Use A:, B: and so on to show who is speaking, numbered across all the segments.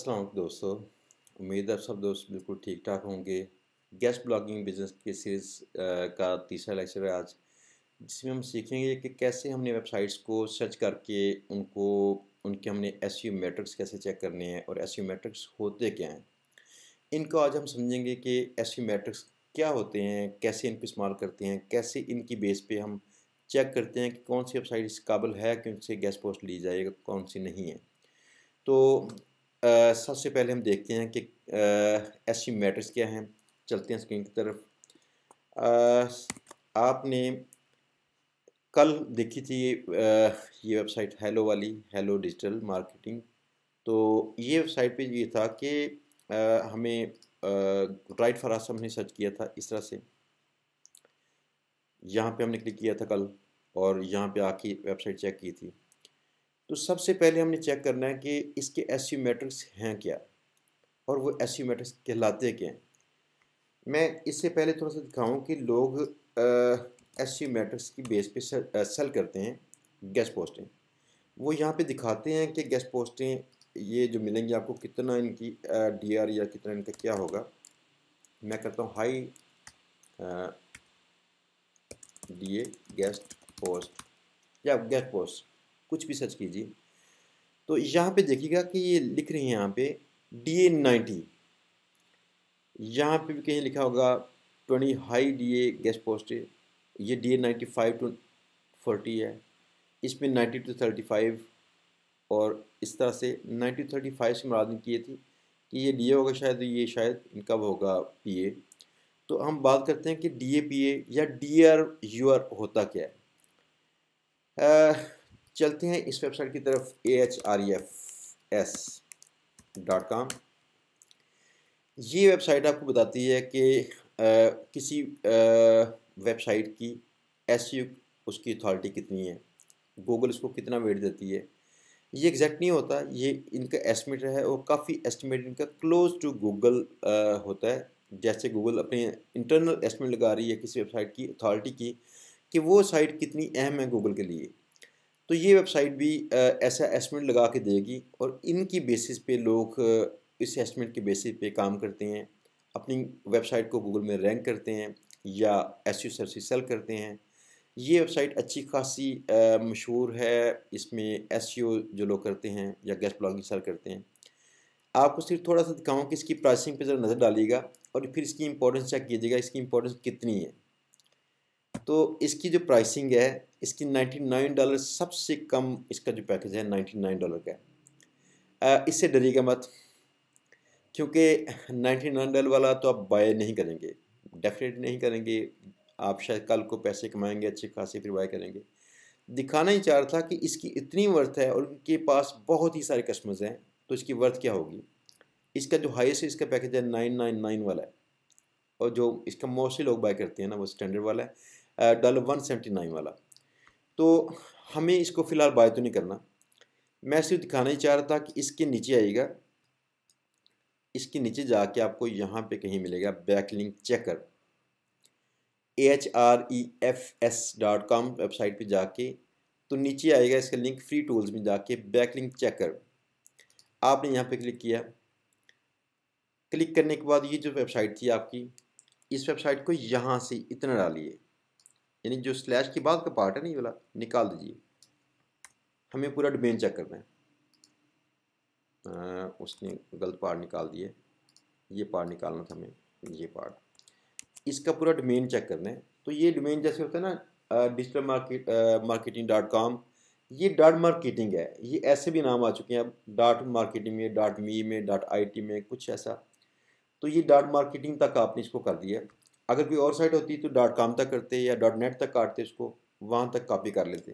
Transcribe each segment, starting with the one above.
A: असलम दोस्तों उम्मीद है सब दोस्त बिल्कुल ठीक ठाक होंगे गेस्ट ब्लॉगिंग बिजनेस के सीरीज़ का तीसरा लेक्चर है आज जिसमें हम सीखेंगे कि कैसे हमने वेबसाइट्स को सर्च करके उनको उनके हमने एस यू मेट्रिक्स कैसे चेक करने हैं और एस यू मेट्रिक्स होते क्या हैं इनको आज हम समझेंगे कि एस यू मेट्रिक्स क्या होते हैं कैसे इनको इस्तेमाल करते हैं कैसे इनकी बेस पर हम चेक करते हैं कि कौन सी वेबसाइट इस काबिल है कि उनसे गैस पोस्ट ली जाएगा कौन सी नहीं है तो सबसे पहले हम देखते हैं कि एस सी मैट्रिक्स क्या हैं चलते हैं स्क्रीन की तरफ आ, आपने कल देखी थी आ, ये वेबसाइट हेलो वाली हेलो डिजिटल मार्केटिंग तो ये वेबसाइट पे ये था कि हमें राइट आसम ने सर्च किया था इस तरह से यहाँ पे हमने क्लिक किया था कल और यहाँ पे आके वेबसाइट चेक की थी तो सबसे पहले हमने चेक करना है कि इसके एस मैट्रिक्स हैं क्या और वो एस मैट्रिक्स कहलाते क्या हैं मैं इससे पहले थोड़ा सा दिखाऊँ कि लोग एस मैट्रिक्स की बेस पे सेल, आ, सेल करते हैं गैस पोस्टें वो यहाँ पे दिखाते हैं कि गैस पोस्टें ये जो मिलेंगी आपको कितना इनकी डी आर या कितना इनका क्या होगा मैं करता हूँ high D A guest post या गैस पोस्ट कुछ भी सर्च कीजिए तो यहाँ पे देखिएगा कि ये लिख रही हैं यहाँ पे डी ए नाइन्टी यहाँ पर भी कहीं लिखा होगा twenty high D A guest post ये D A ninety five two forty है इसमें नाइन्टी टू थर्टी फाइव और इस तरह से नाइन्टी टू थर्टी फाइव से मुराद किए थे कि ये डी ए होगा शायद ये शायद इनका होगा पी ए तो हम बात करते हैं कि डी ए पी ए या डी आर यू आर होता क्या है आ, चलते हैं इस वेबसाइट की तरफ A H R F S dot com ये वेबसाइट आपको बताती है कि आ, किसी वेबसाइट की एस e उसकी अथॉरिटी कितनी है गूगल इसको कितना वेट देती है ये एग्जैक्ट नहीं होता ये इनका एस्टिमेट है और काफ़ी एस्टिमेट इनका क्लोज टू गूगल होता है जैसे गूगल अपने इंटरनल एस्टिमेट लगा रही है किसी वेबसाइट की अथॉरिटी की कि वो साइट कितनी अहम है गूगल के लिए तो ये वेबसाइट भी ऐसा एस्टिमेट लगा के देगी और इनकी बेसिस पे लोग इस एस्टिमेट के बेसिस पे काम करते हैं अपनी वेबसाइट को गूगल में रैंक करते हैं या एस यू सर्विस सेल करते हैं ये वेबसाइट अच्छी खासी मशहूर है इसमें एस जो लोग करते हैं या गेस्ट ब्लॉगिंग सेल करते हैं आपको सिर्फ थोड़ा सा दिखाऊँ कि इसकी प्राइसिंग पर ज़रा नज़र डालिएगा और फिर इसकी इंपॉर्टेंस चेक कीजिएगा इसकी इंपॉर्टेंस कितनी है तो इसकी जो प्राइसिंग है इसकी 99 डॉलर सबसे कम इसका जो पैकेज है 99 डॉलर का है इससे डरिएगा मत क्योंकि 99 डॉलर वाला तो आप बाय नहीं करेंगे डेफिनेट नहीं करेंगे आप शायद कल को पैसे कमाएंगे अच्छे खासे फिर बाय करेंगे दिखाना ही चाह रहा था कि इसकी इतनी वर्थ है और उनके पास बहुत ही सारे कस्टमर्स हैं तो इसकी वर्थ क्या होगी इसका जो हाइस्ट इसका पैकेज है नाइन नाइन नाइन वाला है और जो इसका मोस्टली लोग बाय करते हैं ना वो स्टैंडर्ड वाला है डॉलर वन सेवेंटी नाइन वाला तो हमें इसको फ़िलहाल बाय तो नहीं करना मैं सिर्फ दिखाना ही चाह रहा था कि इसके नीचे आएगा इसके नीचे जाके आपको यहाँ पे कहीं मिलेगा backlink checker H R E F S dot com website पर जाके तो नीचे आएगा इसका लिंक फ्री टूल्स में जाके बैकलिंक चेकर आपने यहाँ पे क्लिक किया क्लिक करने के बाद ये जो वेबसाइट थी आपकी इस वेबसाइट को यहाँ से इतना डालिए यानी जो स्लैश के बाद का पार्ट है ना ये वाला निकाल दीजिए हमें पूरा डोमेन चेक करना है आ, उसने गलत पार्ट निकाल दिए ये पार्ट निकालना था हमें ये पार्ट इसका पूरा डोमेन चेक करना है तो ये डोमेन जैसे होता है ना digital market marketing dot com ये डॉट मार्केटिंग है ये ऐसे भी नाम आ चुके हैं अब डॉट मार्केटिंग में डॉट मी में डॉट आई में कुछ ऐसा तो ये डॉट मार्केटिंग तक आपने इसको कर दिया अगर कोई और साइट होती तो डॉट कॉम तक करते या डॉट नेट तक काटते इसको वहाँ तक कॉपी कर लेते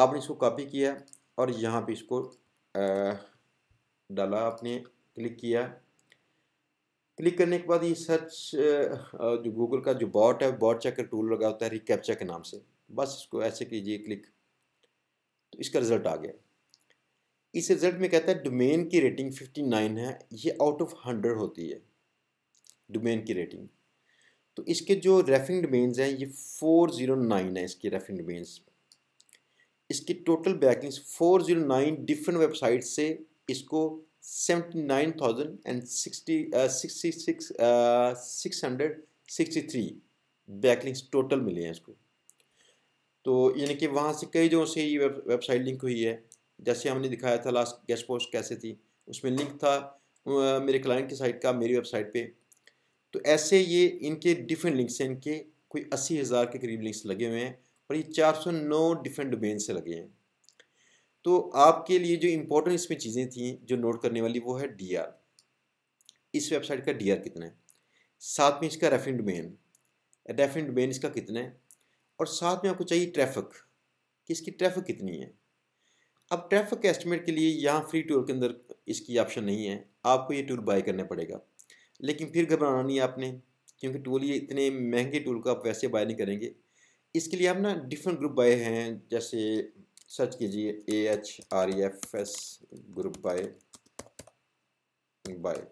A: आपने इसको कॉपी किया और यहाँ पे इसको डाला आपने क्लिक किया क्लिक करने के बाद ये सर्च जो गूगल का जो बॉट है बॉट चेकर टूल लगा होता है रिकैप्चा के नाम से बस इसको ऐसे कीजिए क्लिक तो इसका रिज़ल्ट आ गया इस रिज़ल्ट में कहता है डोमेन की रेटिंग 59 है ये आउट ऑफ 100 होती है डोमेन की रेटिंग तो इसके जो रेफिंग डोमेन्स हैं ये फोर ज़ीरो नाइन है इसके रेफिंग डोमेन्स इसकी total backlinks four zero nine different website से इसको seventy nine thousand and sixty sixty six six hundred sixty three backlinks total मिले हैं इसको तो यानी कि वहाँ से कई जगहों से ये वेबसाइट लिंक हुई है जैसे हमने दिखाया था लास्ट गेस्ट पोस्ट कैसे थी उसमें लिंक था uh, मेरे क्लाइंट की साइट का मेरी वेबसाइट पे तो ऐसे ये इनके डिफरेंट लिंक्स हैं इनके कोई अस्सी हज़ार के करीब लिंक्स लगे हुए हैं और ये चार सौ नौ डिफरेंट डोमेन से लगे हैं तो आपके लिए जो इम्पोर्टेंट इसमें चीज़ें थी जो नोट करने वाली वो है डी आर इस वेबसाइट का डी आर कितना है साथ में इसका रेफरेंट डोमेन रेफरेंट डोमेन इसका कितना है और साथ में आपको चाहिए ट्रैफिक कि इसकी ट्रैफिक कितनी है अब ट्रैफिक एस्टिमेट के लिए यहाँ फ्री टूर के अंदर इसकी ऑप्शन नहीं है आपको ये टूर बाय करना पड़ेगा लेकिन फिर घबराना नहीं है आपने क्योंकि टूल ये इतने महंगे टूल को आप वैसे बाय नहीं करेंगे इसके लिए आप ना डिफरेंट ग्रुप बाय हैं जैसे सर्च कीजिए A H R F S group buy buy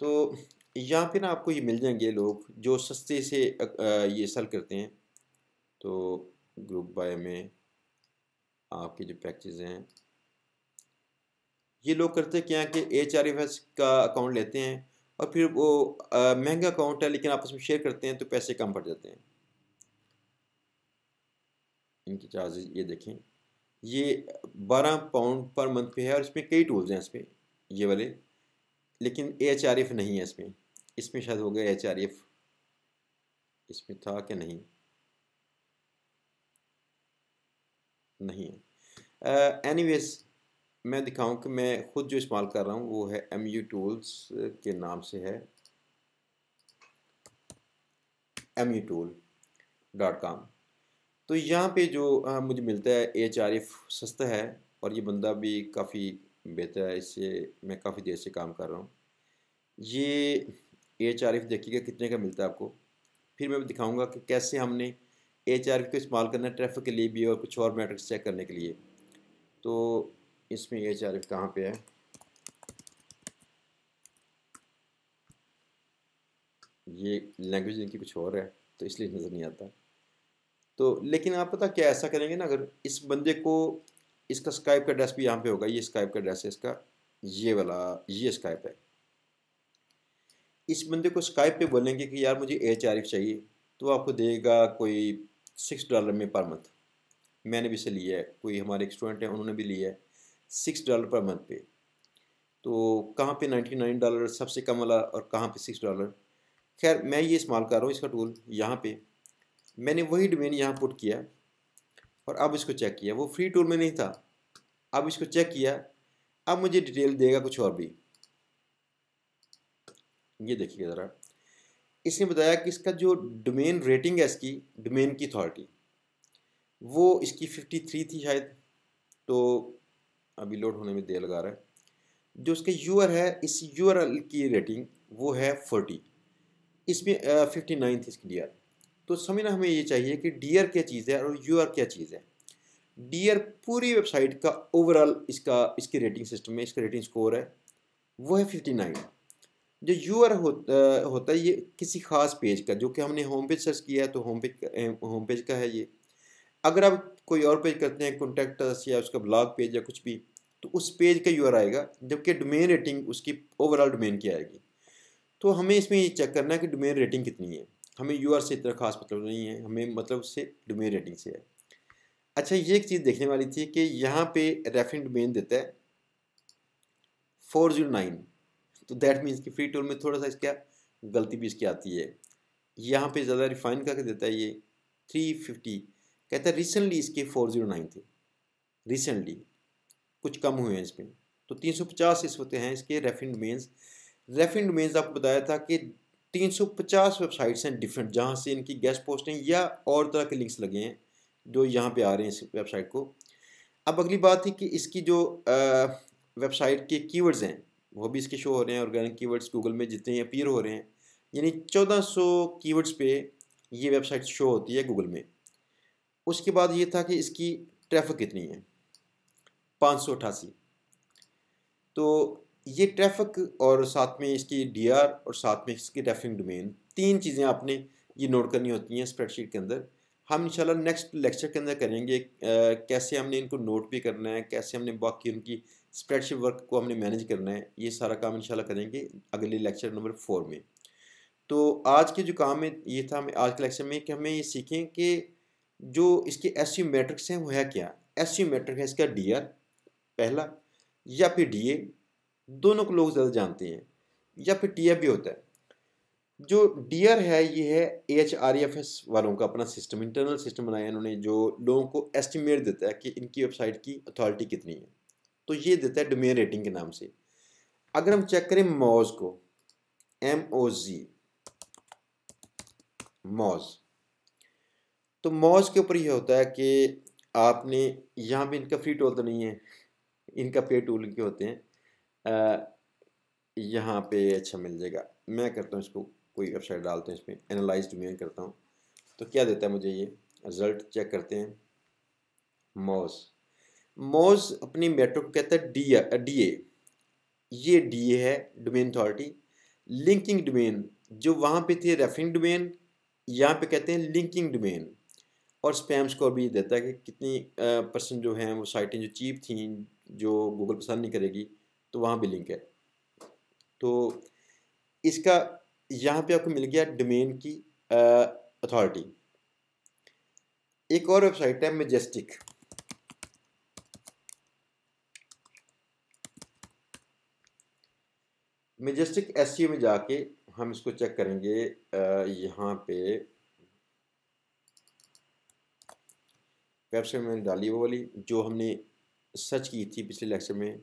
A: तो यहाँ पे ना आपको ये मिल जाएंगे लोग जो सस्ते से ये सेल करते हैं तो ग्रुप बाय में आपके जो पैकेज हैं ये लोग करते क्या कि एच आर एफ एस का अकाउंट लेते हैं और फिर वो महंगा अकाउंट है लेकिन आपस में शेयर करते हैं तो पैसे कम पड़ जाते हैं इनके चार्जेज ये देखें ये बारह पाउंड पर मंथ पे है और इसमें कई टूल्स हैं इसमें ये वाले लेकिन एच आर एफ़ नहीं है इसमें इसमें शायद हो गया एच आर एफ़ इसमें था कि नहीं नहीं है एनी uh, मैं दिखाऊं कि मैं ख़ुद जो इस्तेमाल कर रहा हूँ वो है एम यू टूल्स के नाम से है M U tool dot com तो यहाँ पे जो आ, मुझे मिलता है एच आर एफ सस्ता है और ये बंदा भी काफ़ी बेहतर है इससे मैं काफ़ी देर से काम कर रहा हूँ ये एच आर एफ देखिएगा कितने का मिलता है आपको फिर मैं दिखाऊंगा कि कैसे हमने एच आर एफ को इस्तेमाल करना है ट्रैफिक के लिए भी और कुछ और मैट्रिक्स चेक करने के लिए तो इसमें एच आर एफ कहाँ पर है ये लैंग्वेज इनकी कुछ और है तो इसलिए नज़र नहीं आता तो लेकिन आप पता क्या ऐसा करेंगे ना अगर इस बंदे को इसका स्काइप का एड्रेस भी यहाँ पे होगा ये स्काइप का एड्रेस है इसका ये वाला ये स्काइप है इस बंदे को स्काइप पे बोलेंगे कि यार मुझे एच आर एफ चाहिए तो आपको देगा कोई सिक्स डॉलर में पर मंथ मैंने भी इसे लिया है कोई हमारे एक स्टूडेंट हैं उन्होंने भी लिया है सिक्स डॉलर पर मंथ पे तो कहाँ पे नाइन्टी नाइन डॉलर सबसे कम वाला और कहाँ पे सिक्स डॉलर खैर मैं ये इस्तेमाल कर रहा हूँ इसका टूल यहाँ पे मैंने वही डोमेन यहाँ पुट किया और अब इसको चेक किया वो फ्री टूल में नहीं था अब इसको चेक किया अब मुझे डिटेल देगा कुछ और भी ये देखिए ज़रा इसने बताया कि इसका जो डोमेन रेटिंग है इसकी डोमेन की अथॉरिटी वो इसकी 53 थी शायद तो अभी लोड होने में देर लगा रहा है जो उसके यूअर है इस यूर की रेटिंग वो है फोर्टी इसमें फिफ्टी नाइन थी इसकी डी तो समझना हमें ये चाहिए कि डी आर क्या चीज़ है और यू आर क्या चीज़ है डी पूरी वेबसाइट का ओवरऑल इसका इसकी रेटिंग सिस्टम में इसका रेटिंग स्कोर है वो है फिफ्टी नाइन जो यू आर हो, होता है ये किसी खास पेज का जो कि हमने होम पेज सर्च किया है तो होम पेज होम पेज का है ये अगर आप कोई और पेज करते हैं कॉन्टैक्ट या उसका ब्लॉग पेज या कुछ भी तो उस पेज का यू आएगा जबकि डोमेन रेटिंग उसकी ओवरऑल डोमेन की आएगी तो हमें इसमें ये चेक करना है कि डोमेन रेटिंग कितनी है हमें यू से इतना खास मतलब नहीं है हमें मतलब से डोमेन रेटिंग से है अच्छा ये एक चीज़ देखने वाली थी कि यहाँ पे रेफरेंट डोमेन देता है फोर जीरो नाइन तो दैट मीन्स कि फ्री टोल में थोड़ा सा इसका गलती भी इसकी आती है यहाँ पे ज़्यादा रिफाइन करके देता है ये थ्री फिफ्टी कहता है रिसेंटली इसके फोर जीरो नाइन थे रिसेंटली कुछ कम हुए हैं इसमें तो 350 इस वक्त हैं इसके रेफिंड मेन्स रेफिंड मेन्स आपको बताया था कि 350 वेबसाइट्स हैं डिफरेंट जहाँ से इनकी गेस्ट पोस्टिंग या और तरह के लिंक्स लगे हैं जो यहाँ पे आ रहे हैं इस वेबसाइट को अब अगली बात है कि इसकी जो वेबसाइट के कीवर्ड्स हैं वो भी इसके शो हो रहे हैं ऑर्गेनिक कीवर्ड्स गूगल में जितने अपीयर हो रहे हैं यानी सौ कीवर्ड्स पे ये वेबसाइट शो होती है गूगल में उसके बाद ये था कि इसकी ट्रैफिक कितनी है पाँच सौ अठासी तो ये ट्रैफिक और साथ में इसकी डीआर और साथ में इसकी ट्रैफिक डोमेन तीन चीज़ें आपने ये नोट करनी होती हैं स्प्रेडशीट के अंदर हम इंशाल्लाह नेक्स्ट लेक्चर के अंदर करेंगे कैसे हमने इनको नोट भी करना है कैसे हमने बाकी उनकी स्प्रेडशीट वर्क को हमने मैनेज करना है ये सारा काम इंशाल्लाह करेंगे अगले लेक्चर नंबर फोर में तो आज के जो काम है ये था हमें आज के लेक्चर में कि हमें ये सीखें कि जो इसके एस मैट्रिक्स हैं वो है क्या एस मैट्रिक है इसका डी आर पहला या फिर डीए दोनों को लोग ज़्यादा जानते हैं या फिर टी भी होता है जो डीआर है ये है एच आर एफ एस वालों का अपना सिस्टम इंटरनल सिस्टम बनाया इन्होंने जो लोगों को एस्टिमेट देता है कि इनकी वेबसाइट की अथॉरिटी कितनी है तो ये देता है डोमेन रेटिंग के नाम से अगर हम चेक करें मॉज को एम ओ जी मॉज तो मॉज के ऊपर यह होता है कि आपने यहाँ भी इनका फ्री टोल तो नहीं है इनका पे टूल के होते हैं यहाँ पे अच्छा मिल जाएगा मैं करता हूँ इसको कोई वेबसाइट डालते हैं इसमें एनालाइज डोमेन करता हूँ तो क्या देता है मुझे ये रिजल्ट चेक करते हैं मोज मोज अपनी मेट्रो को कहता है डी डी ए ये डी ए है डोमेन अथॉरिटी लिंकिंग डोमेन जो वहाँ पे थे रेफरिंग डोमेन यहाँ पे कहते हैं लिंकिंग डोमेन और स्पैम स्कोर भी देता है कि कितनी परसेंट जो हैं वो साइटें जो चीप थी जो गूगल पसंद नहीं करेगी तो वहाँ भी लिंक है तो इसका यहाँ पे आपको मिल गया डोमेन की अथॉरिटी एक और वेबसाइट है मेजेस्टिक मेजेस्टिक एस में जाके हम इसको चेक करेंगे यहाँ पे वेबसाइट मैंने डाली वो वाली जो हमने सर्च की थी पिछले लेक्चर में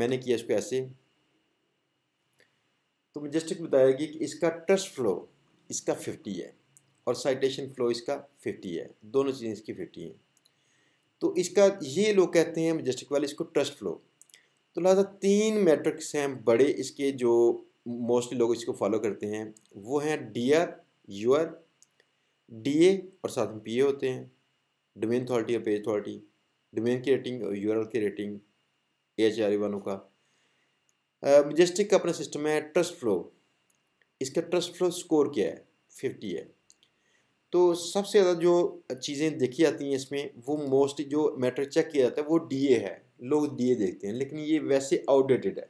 A: मैंने किया इसको ऐसे तो मुझे जस्ट बताया कि इसका ट्रस्ट फ्लो इसका फिफ्टी है और साइटेशन फ्लो इसका फिफ्टी है दोनों चीज़ें इसकी फिफ्टी हैं तो इसका ये लोग कहते हैं मजस्टिक वाले इसको ट्रस्ट फ्लो तो लिहाजा तीन मैट्रिक्स हैं बड़े इसके जो मोस्टली लोग इसको फॉलो करते हैं वो हैं D R U R D A और साथ में पी ए होते हैं डोमेन अथॉरिटी और पेज अथॉरिटी डोमेन की रेटिंग और की रेटिंग एच आर वालों का मजेस्टिक uh, का अपना सिस्टम है ट्रस्ट फ्लो इसका ट्रस्ट फ्लो स्कोर क्या है फिफ्टी है तो सबसे ज़्यादा जो चीज़ें देखी जाती हैं इसमें वो मोस्टली जो मैटर चेक किया जाता है वो डीए है लोग डीए देखते हैं लेकिन ये वैसे आउटडेटेड है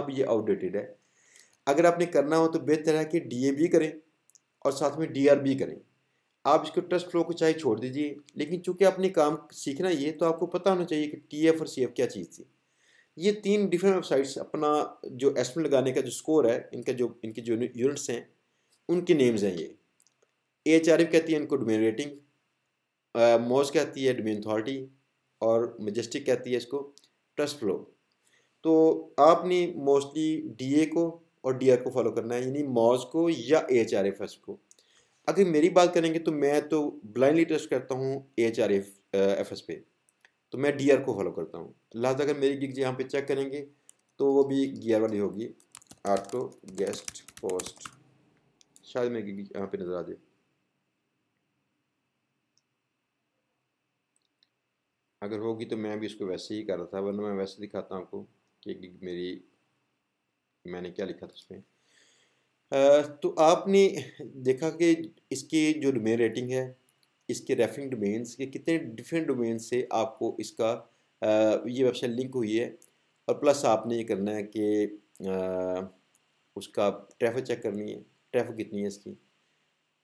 A: अब ये आउटडेटेड है अगर आपने करना हो तो बेहतर है कि डीए भी करें और साथ में डीआर भी करें आप इसको ट्रस्ट फ्लो को चाहे छोड़ दीजिए लेकिन चूंकि आपने काम सीखना ये तो आपको पता होना चाहिए कि टी एफ और सी एफ क्या चीज़ थी ये तीन डिफरेंट वेबसाइट्स अपना जो एस्टिमेट लगाने का जो स्कोर है इनका जो इनके जो यूनिट्स हैं उनके नेम्स हैं ये एच आर एफ कहती है इनको डोमेन रेटिंग मॉज कहती है डोमेन अथॉरिटी और मजेस्टिक कहती है इसको ट्रस्ट फ्लो तो आपने मोस्टली डी ए को और डी आर को फॉलो करना है यानी मॉज को या एच आर एफ एस को अगर मेरी बात करेंगे तो मैं तो ब्लाइंडली ट्रस्ट करता हूँ A H R F F S पे तो मैं डी आर को फॉलो करता हूँ लिहाजा अगर मेरी गिग यहाँ पे चेक करेंगे तो वो भी गियर वाली होगी ऑटो गेस्ट पोस्ट शायद मेरी गिग यहाँ पे नज़र आ जाए अगर होगी तो मैं भी इसको वैसे ही कर रहा था वरना मैं वैसे दिखाता हूँ आपको कि गिग मेरी मैंने क्या लिखा था उसमें तो आपने देखा कि इसकी जो डोमेन रेटिंग है इसके रेफरिंग डोमेन्स ये कितने डिफरेंट डोमेन से आपको इसका ये वेबसाइट लिंक हुई है और प्लस आपने ये करना है कि उसका ट्रैफिक चेक करनी है ट्रैफिक कितनी है इसकी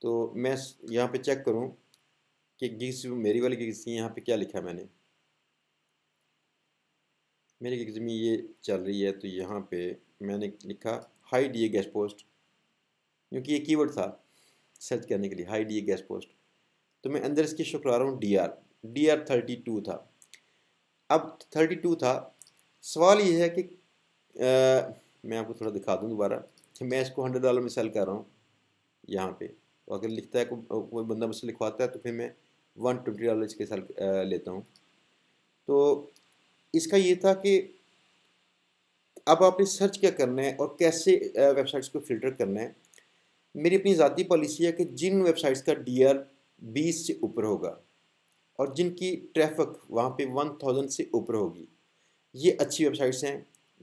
A: तो मैं यहाँ पे चेक करूँ कि गिग्स मेरी वाली गिग्स थी यहाँ पे क्या लिखा है मैंने मेरी गिग्स में ये चल रही है तो यहाँ पे मैंने लिखा हाई डी गेस्ट पोस्ट क्योंकि ये कीवर्ड था सर्च करने के लिए हाई डी गैस पोस्ट तो मैं अंदर इसकी शुक्र आ रहा हूँ D R D R thirty two था अब थर्टी टू था सवाल ये है कि आ, मैं आपको थोड़ा दिखा दूँ दोबारा कि मैं इसको हंड्रेड डॉलर में सेल कर रहा हूँ यहाँ पे और तो अगर लिखता है कोई बंदा मुझसे लिखवाता है तो फिर मैं वन ट्वेंटी डॉलर इसके सेल लेता हूँ तो इसका ये था कि अब आपने सर्च क्या करना है और कैसे वेबसाइट्स को फिल्टर करना है मेरी अपनी ज़ाती पॉलिसी है कि जिन वेबसाइट्स का डी आर बीस से ऊपर होगा और जिनकी ट्रैफिक वहाँ पे वन थाउजेंड से ऊपर होगी ये अच्छी वेबसाइट्स हैं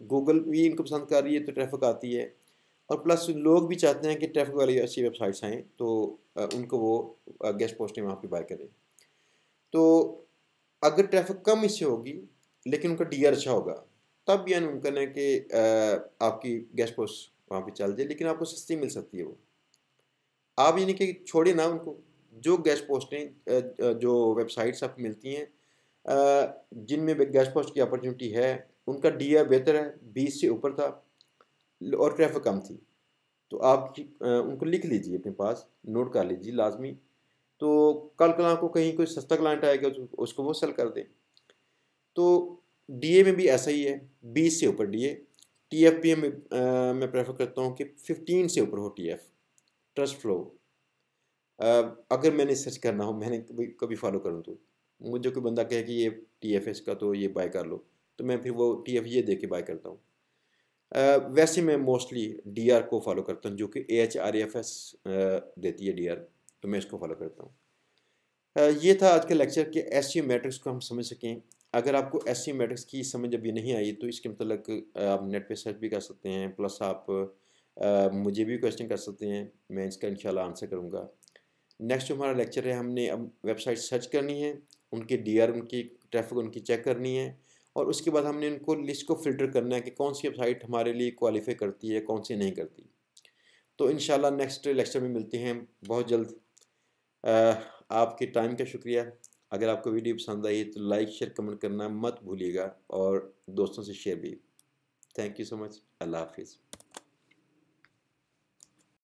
A: गूगल भी इनको पसंद कर रही है तो ट्रैफिक आती है और प्लस लोग भी चाहते हैं कि ट्रैफिक वाली अच्छी वेबसाइट्स आएँ तो उनको वो गेस्ट पोस्टिंग वहाँ पर बाय करें तो अगर ट्रैफिक कम इससे होगी लेकिन उनका डी अच्छा होगा तब यह मुमकिन है कि आपकी गेस्ट पोस्ट वहाँ पे चल जाए लेकिन आपको सस्ती मिल सकती है वो आप यानी कि छोड़े ना उनको जो गैस पोस्टें जो वेबसाइट्स आपको मिलती हैं जिनमें गैस पोस्ट की अपॉर्चुनिटी है उनका डी बेहतर है बीस से ऊपर था और ट्रैफिक कम थी तो आप उनको लिख लीजिए अपने पास नोट कर लीजिए लाजमी तो कल कल आपको कहीं कोई सस्ता क्लाइंट आएगा तो उसको वो सेल कर दें तो डीए में भी ऐसा ही है बीस से ऊपर डीए टीएफपीएम में मैं प्रेफर करता हूँ कि फिफ्टीन से ऊपर हो टीएफ ट्रस्ट फ्लो अगर मैंने सर्च करना हो मैंने कभी कभी फॉलो करूँ तो मुझे कोई बंदा कहे कि ये टी एफ एस का तो ये बाय कर लो तो मैं फिर वो टी एफ ये दे के बाय करता हूँ वैसे मैं मोस्टली डी आर को फॉलो करता हूँ जो कि A H R F S देती है डी आर तो मैं इसको फॉलो करता हूँ ये था आज का लेक्चर कि एस सी मैट्रिक्स को हम समझ सकें अगर आपको एस सी मैट्रिक्स की समझ अभी नहीं आई तो इसके मतलब आप नेट पे सर्च भी कर सकते हैं प्लस आप मुझे भी क्वेश्चन कर सकते हैं मैं इसका इंशाल्लाह आंसर करूँगा नेक्स्ट जो हमारा लेक्चर है हमने अब वेबसाइट सर्च करनी है उनके डी आर उनकी ट्रैफिक उनकी चेक करनी है और उसके बाद हमने उनको लिस्ट को फिल्टर करना है कि कौन सी वेबसाइट हमारे लिए क्वालिफाई करती है कौन सी नहीं करती तो इन नेक्स्ट लेक्चर में मिलते हैं बहुत जल्द आपके टाइम का शुक्रिया अगर आपको वीडियो पसंद आई तो लाइक शेयर कमेंट करना मत भूलिएगा और दोस्तों से शेयर भी थैंक यू सो मच अल्लाह हाफिज़